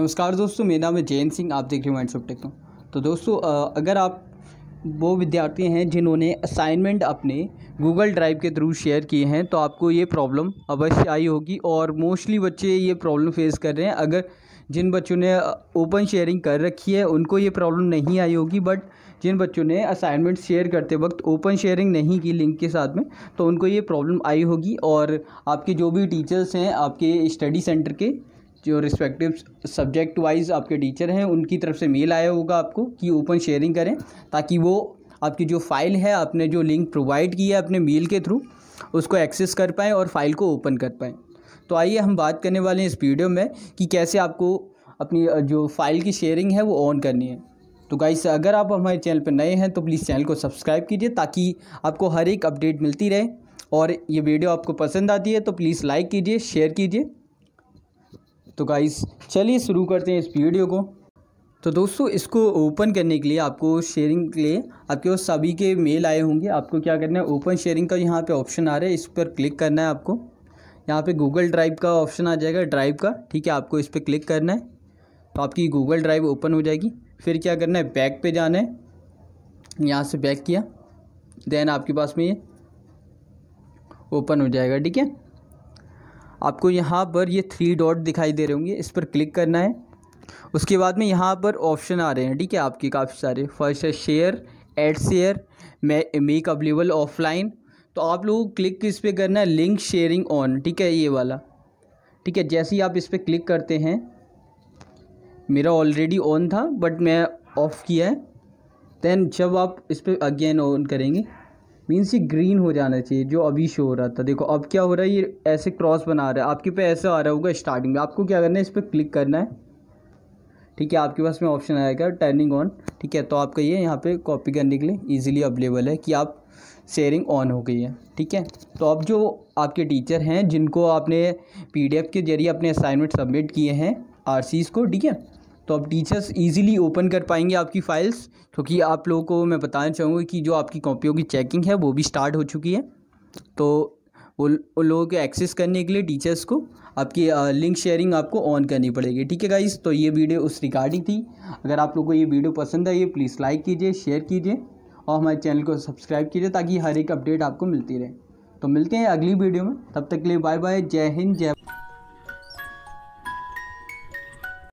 नमस्कार दोस्तों मेरा नाम है जयंत सिंह आप देख रहे हो माइंड टेक्नो तो दोस्तों अगर आप वो विद्यार्थी हैं जिन्होंने असाइनमेंट अपने गूगल ड्राइव के थ्रू शेयर किए हैं तो आपको ये प्रॉब्लम अवश्य आई होगी और मोस्टली बच्चे ये प्रॉब्लम फेस कर रहे हैं अगर जिन बच्चों ने ओपन शेयरिंग कर रखी है उनको ये प्रॉब्लम नहीं आई होगी बट जिन बच्चों ने असाइनमेंट शेयर करते वक्त ओपन शेयरिंग नहीं की लिंक के साथ में तो उनको ये प्रॉब्लम आई होगी और आपके जो भी टीचर्स हैं आपके स्टडी सेंटर के जो रिस्पेक्टिव सब्जेक्ट वाइज आपके टीचर हैं उनकी तरफ से मेल आया होगा आपको कि ओपन शेयरिंग करें ताकि वो आपकी जो फ़ाइल है आपने जो लिंक प्रोवाइड की है अपने मेल के थ्रू उसको एक्सेस कर पाएँ और फाइल को ओपन कर पाएँ तो आइए हम बात करने वाले हैं इस वीडियो में कि कैसे आपको अपनी जो फ़ाइल की शेयरिंग है वो ऑन करनी है तो गाइस अगर आप हमारे चैनल पर नए हैं तो प्लीज़ चैनल को सब्सक्राइब कीजिए ताकि आपको हर एक अपडेट मिलती रहे और ये वीडियो आपको पसंद आती है तो प्लीज़ लाइक कीजिए शेयर कीजिए तो गाइस चलिए शुरू करते हैं इस वीडियो को तो दोस्तों इसको ओपन करने के लिए आपको शेयरिंग के लिए आपके पास सभी के मेल आए होंगे आपको क्या करना है ओपन शेयरिंग का यहाँ पे ऑप्शन आ रहा है इस पर क्लिक करना है आपको यहाँ पे गूगल ड्राइव का ऑप्शन आ जाएगा ड्राइव का ठीक है आपको इस पर क्लिक करना है तो आपकी गूगल ड्राइव ओपन हो जाएगी फिर क्या करना है बैक पर जाना है यहाँ से बैक किया देन आपके पास में ये ओपन हो जाएगा ठीक है आपको यहाँ पर ये थ्री डॉट दिखाई दे रहे होंगे इस पर क्लिक करना है उसके बाद में यहाँ पर ऑप्शन आ रहे हैं ठीक है आपके काफ़ी सारे फर्स्ट है share add share make available offline तो आप लोगों को क्लिक किस पे करना है लिंक शेयरिंग ऑन ठीक है ये वाला ठीक है जैसे ही आप इस पर क्लिक करते हैं मेरा ऑलरेडी ऑन था बट मैं ऑफ़ किया है देन जब आप इस पर अगेन ऑन करेंगे मीन्स ये ग्रीन हो जाना चाहिए जो अभी शो हो रहा था देखो अब क्या हो रहा है ये ऐसे क्रॉस बना रहा है आपके पे ऐसा आ रहा होगा स्टार्टिंग में आपको क्या करना है इस पर क्लिक करना है ठीक है आपके पास में ऑप्शन आएगा टर्निंग ऑन ठीक है तो आपका ये यहाँ पे कॉपी करने के लिए इजीली अवेलेबल है कि आप शेयरिंग ऑन हो गई है ठीक है तो अब जो आपके टीचर हैं जिनको आपने पीडीएफ के जरिए अपने असाइनमेंट सबमिट किए हैं आरसीज को ठीक है तो आप टीचर्स इजीली ओपन कर पाएंगे आपकी फ़ाइल्स क्योंकि तो आप लोगों को मैं बताना चाहूँगा कि जो आपकी कॉपियों की चेकिंग है वो भी स्टार्ट हो चुकी है तो वो उन लोगों के एक्सेस करने के लिए टीचर्स को आपकी लिंक शेयरिंग आपको ऑन करनी पड़ेगी ठीक है गाइज़ तो ये वीडियो उस रिगार्डिंग थी अगर आप लोग को ये वीडियो पसंद आई है प्लीज़ लाइक कीजिए शेयर कीजिए और हमारे चैनल को सब्सक्राइब कीजिए ताकि हर एक अपडेट आपको मिलती रहे तो मिलते हैं अगली वीडियो में तब तक के लिए बाय बाय जय हिंद जय